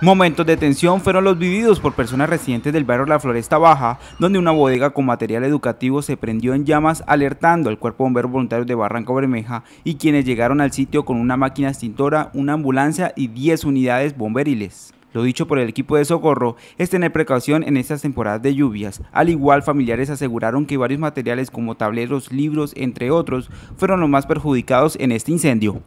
Momentos de tensión fueron los vividos por personas residentes del barrio La Floresta Baja, donde una bodega con material educativo se prendió en llamas alertando al cuerpo bombero voluntario de Barranco Bermeja y quienes llegaron al sitio con una máquina extintora, una ambulancia y 10 unidades bomberiles. Lo dicho por el equipo de socorro es tener precaución en estas temporadas de lluvias. Al igual, familiares aseguraron que varios materiales como tableros, libros, entre otros, fueron los más perjudicados en este incendio.